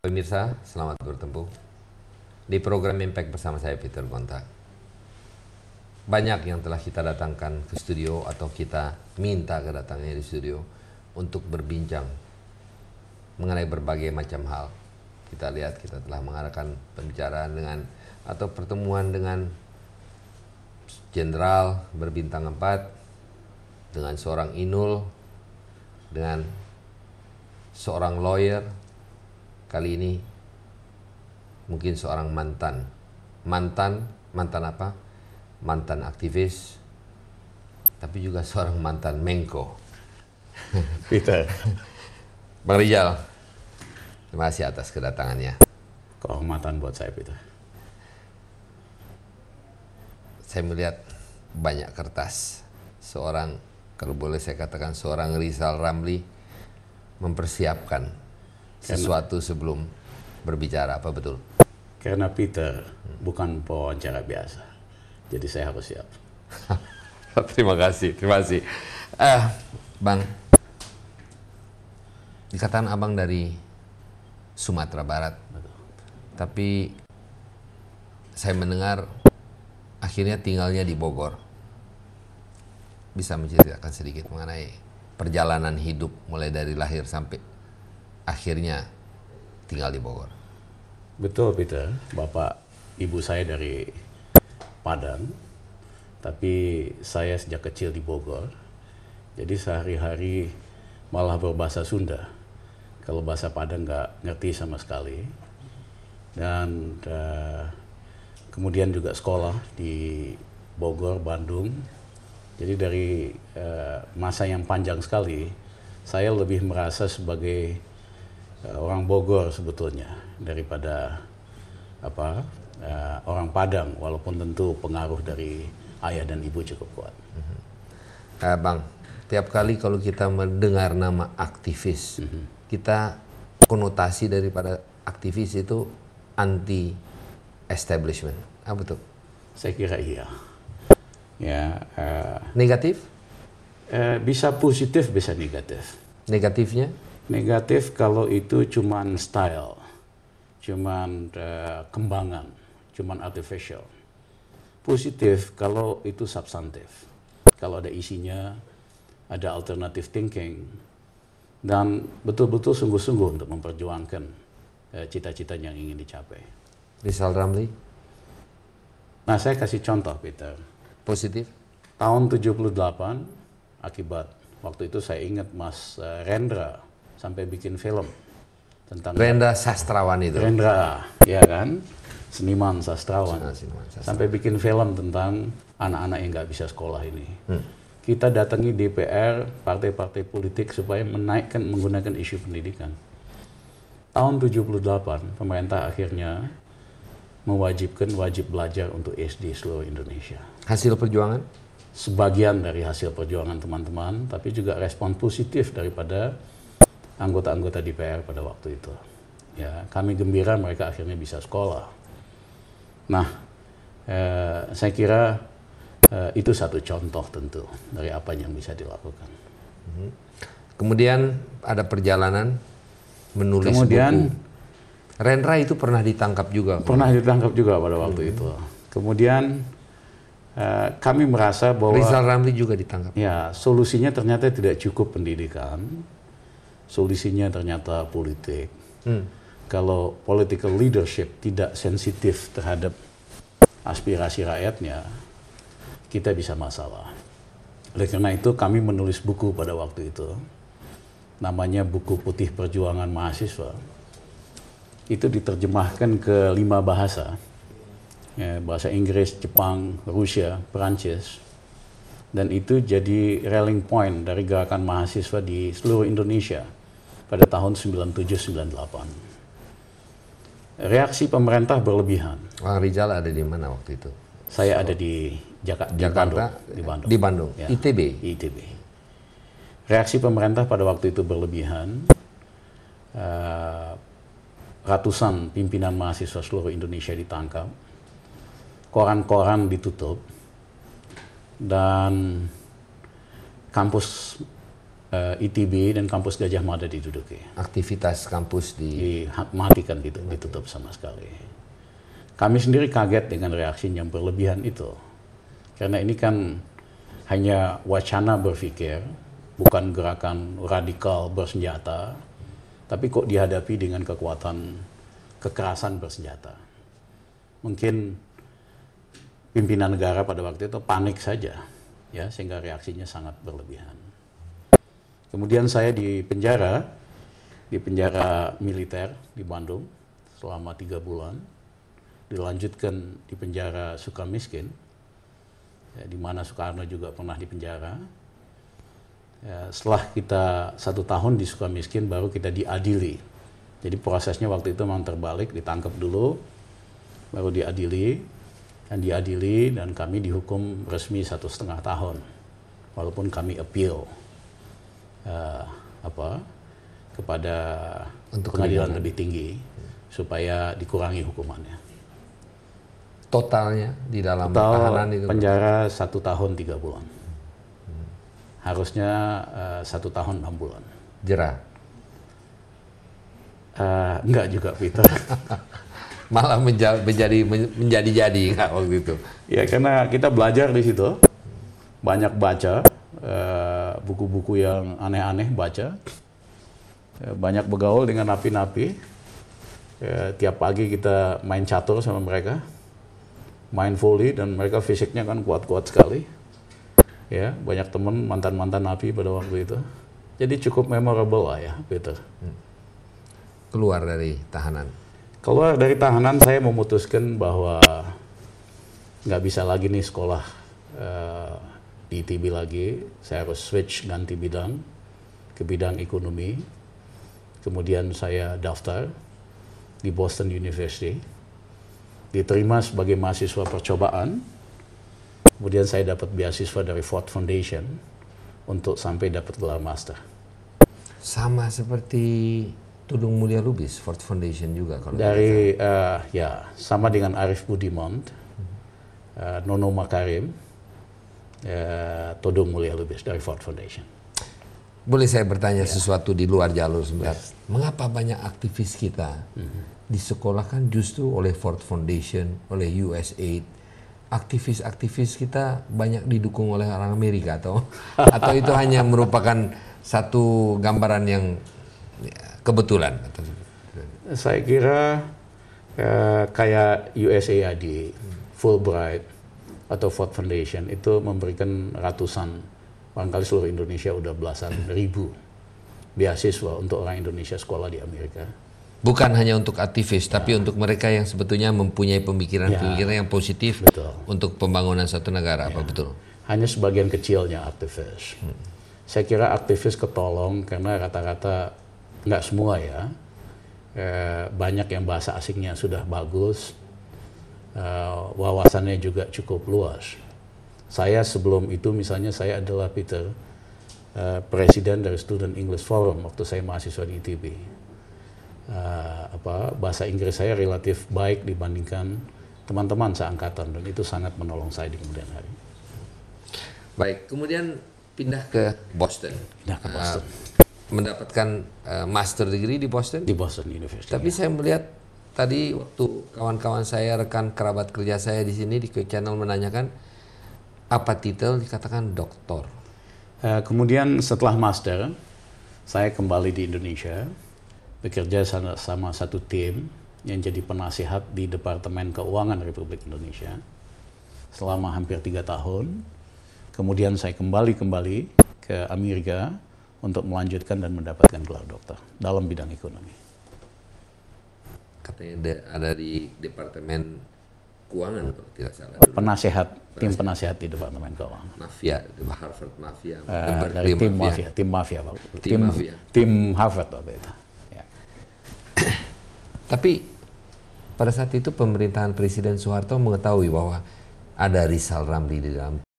Pemirsa, selamat bertemu di program Impact bersama saya Peter Gonta. Banyak yang telah kita datangkan ke studio atau kita minta kedatangannya di studio untuk berbincang mengenai berbagai macam hal. Kita lihat kita telah mengarahkan pembicaraan dengan atau pertemuan dengan jenderal berbintang 4 dengan seorang inul dengan seorang lawyer Kali ini mungkin seorang mantan. Mantan, mantan apa? Mantan aktivis, tapi juga seorang mantan Mengko. Peter. Bang Rijal, terima kasih atas kedatangannya. Kehormatan buat saya, Peter. Saya melihat banyak kertas. Seorang, kalau boleh saya katakan seorang Rizal Ramli, mempersiapkan sesuatu sebelum berbicara apa betul? Karena Peter bukan pewawancara biasa, jadi saya harus siap. terima kasih, terima kasih. Eh, bang, dikatakan abang dari Sumatera Barat, Betul. tapi saya mendengar akhirnya tinggalnya di Bogor. Bisa menceritakan sedikit mengenai perjalanan hidup mulai dari lahir sampai akhirnya tinggal di Bogor. Betul Peter, Bapak Ibu saya dari Padang, tapi saya sejak kecil di Bogor. Jadi sehari-hari malah berbahasa Sunda. Kalau bahasa Padang nggak ngerti sama sekali. Dan uh, kemudian juga sekolah di Bogor, Bandung. Jadi dari uh, masa yang panjang sekali, saya lebih merasa sebagai uh, orang Bogor sebetulnya daripada apa uh, orang Padang walaupun tentu pengaruh dari ayah dan ibu cukup kuat. Uh, bang, tiap kali kalau kita mendengar nama aktivis, uh mm-hmm. -huh. kita konotasi daripada aktivis itu anti establishment. Apa tuh? Saya kira iya. Ya. Uh, negatif? Uh, bisa positif, bisa negatif. Negatifnya? Negatif kalau itu cuman style, cuman uh, kembangan, cuman artificial. Positif kalau itu substantif, kalau ada isinya, ada alternatif thinking, dan betul-betul sungguh-sungguh untuk memperjuangkan cita eh, cita-cita yang ingin dicapai. Rizal Ramli? Nah, saya kasih contoh, Peter. Positif? Tahun 78, akibat waktu itu saya ingat Mas uh, Rendra, sampai bikin film tentang Rendra sastrawan itu. Rendra, ya kan? Seniman sastrawan. Seniman, sastrawan. Sampai bikin film tentang anak-anak yang nggak bisa sekolah ini. Hmm. Kita datangi DPR, partai-partai politik supaya menaikkan menggunakan isu pendidikan. Tahun 78, pemerintah akhirnya mewajibkan wajib belajar untuk SD seluruh Indonesia. Hasil perjuangan? Sebagian dari hasil perjuangan teman-teman, tapi juga respon positif daripada anggota-anggota DPR pada waktu itu. Ya, kami gembira mereka akhirnya bisa sekolah. Nah, eh, saya kira eh, itu satu contoh tentu dari apa yang bisa dilakukan. Mhm. Kemudian ada perjalanan menulis Kemudian, buku. Renra itu pernah ditangkap juga. Pernah ditangkap juga pada waktu hmm. itu. Kemudian eh, kami merasa bahwa Rizal Ramli juga ditangkap. Ya, solusinya ternyata tidak cukup pendidikan solusinya ternyata politik. Hmm. Kalau political leadership tidak sensitif terhadap aspirasi rakyatnya, kita bisa masalah. Oleh karena itu kami menulis buku pada waktu itu, namanya buku putih perjuangan mahasiswa. Itu diterjemahkan ke lima bahasa, ya, bahasa Inggris, Jepang, Rusia, Perancis, dan itu jadi rallying point dari gerakan mahasiswa di seluruh Indonesia pada tahun 97-98. Reaksi pemerintah berlebihan. Wah, Rizal ada di mana waktu itu? Saya so, ada di Jaka Jakarta, di Bandung. Di Bandung, ya, ITB. ITB. Reaksi pemerintah pada waktu itu berlebihan. Uh, ratusan pimpinan mahasiswa seluruh Indonesia ditangkap, koran-koran ditutup, dan kampus uh, eh, ITB dan kampus Gajah Mada diduduki. Aktivitas kampus di dimatikan gitu, ditutup sama sekali. Kami sendiri kaget dengan reaksi yang berlebihan itu. Karena ini kan hanya wacana berpikir, bukan gerakan radikal bersenjata, tapi kok dihadapi dengan kekuatan kekerasan bersenjata. Mungkin pimpinan negara pada waktu itu panik saja, ya sehingga reaksinya sangat berlebihan. Kemudian saya di penjara, di penjara militer di Bandung selama tiga bulan. Dilanjutkan di penjara Sukamiskin, ya, di mana Soekarno juga pernah di penjara. Ya, setelah kita satu tahun di Sukamiskin, baru kita diadili. Jadi prosesnya waktu itu memang terbalik, ditangkap dulu, baru diadili, dan diadili, dan kami dihukum resmi satu setengah tahun, walaupun kami appeal uh, apa kepada Untuk pengadilan lebih tinggi supaya dikurangi hukumannya. Totalnya di dalam Total tahanan itu penjara satu tahun tiga bulan. Harusnya eh, satu tahun enam bulan. Jerah. Uh, enggak juga Peter. Malah menja menjadi menjadi-jadi enggak waktu itu. Ya karena kita belajar di situ, banyak baca. Uh, buku-buku yang aneh-aneh baca. Ya, banyak bergaul dengan napi-napi. Ya, tiap pagi kita main catur sama mereka. Main volley dan mereka fisiknya kan kuat-kuat sekali. Ya, banyak teman mantan-mantan napi pada waktu itu. Jadi cukup memorable lah ya, Peter. Hmm. Keluar dari tahanan. Keluar dari tahanan saya memutuskan bahwa nggak bisa lagi nih sekolah eh, di TV lagi, saya harus switch ganti bidang ke bidang ekonomi. Kemudian saya daftar di Boston University, diterima sebagai mahasiswa percobaan. Kemudian saya dapat beasiswa dari Ford Foundation untuk sampai dapat gelar master. Sama seperti Tudung Mulia Lubis, Ford Foundation juga kalau dari uh, ya sama dengan Arif Budimont, uh, eh, Nono Makarim, Eh, Todung Mulia Lubis dari Ford Foundation. Boleh saya bertanya ya. sesuatu di luar jalur sebentar? Yes. Ya. Mengapa banyak aktivis kita mm-hmm. disekolahkan justru oleh Ford Foundation, oleh USAID? Aktivis-aktivis kita banyak didukung oleh orang Amerika atau atau itu hanya merupakan satu gambaran yang ya, kebetulan saya kira uh, kayak USAID, hmm. Fulbright, atau Ford Foundation itu memberikan ratusan, barangkali seluruh Indonesia udah belasan ribu beasiswa untuk orang Indonesia sekolah di Amerika. Bukan hanya untuk aktivis, ya. tapi untuk mereka yang sebetulnya mempunyai pemikiran-pemikiran ya. yang positif betul. untuk pembangunan satu negara, ya. apa betul? Hanya sebagian kecilnya aktivis. Hmm. Saya kira aktivis ketolong karena rata-rata nggak semua ya, e, banyak yang bahasa asingnya sudah bagus, uh, wawasannya juga cukup luas. Saya sebelum itu misalnya saya adalah Peter, uh, presiden dari Student English Forum waktu saya mahasiswa di ITB. Uh, eh, apa bahasa Inggris saya relatif baik dibandingkan teman-teman seangkatan dan itu sangat menolong saya di kemudian hari. Baik, kemudian pindah ke Boston. Pindah ke Boston. Uh, mendapatkan uh, master degree di Boston. Di Boston University. Tapi ya. saya melihat tadi waktu kawan-kawan saya rekan kerabat kerja saya di sini di Quick Channel menanyakan apa titel dikatakan doktor. Uh, kemudian setelah master saya kembali di Indonesia bekerja sama, sama satu tim yang jadi penasihat di Departemen Keuangan Republik Indonesia selama hampir tiga tahun. Kemudian saya kembali kembali ke Amerika untuk melanjutkan dan mendapatkan gelar doktor dalam bidang ekonomi katanya ada di departemen keuangan kalau tidak salah. Penasehat, penasehat. tim penasehat di departemen keuangan. Mafia, Harvard Mafia. Uh, dari tim mafia. mafia, tim mafia pak. Tim, tim mafia. Tim Harvard waktu itu. Ya. Tapi pada saat itu pemerintahan Presiden Soeharto mengetahui bahwa ada Rizal Ramli di dalam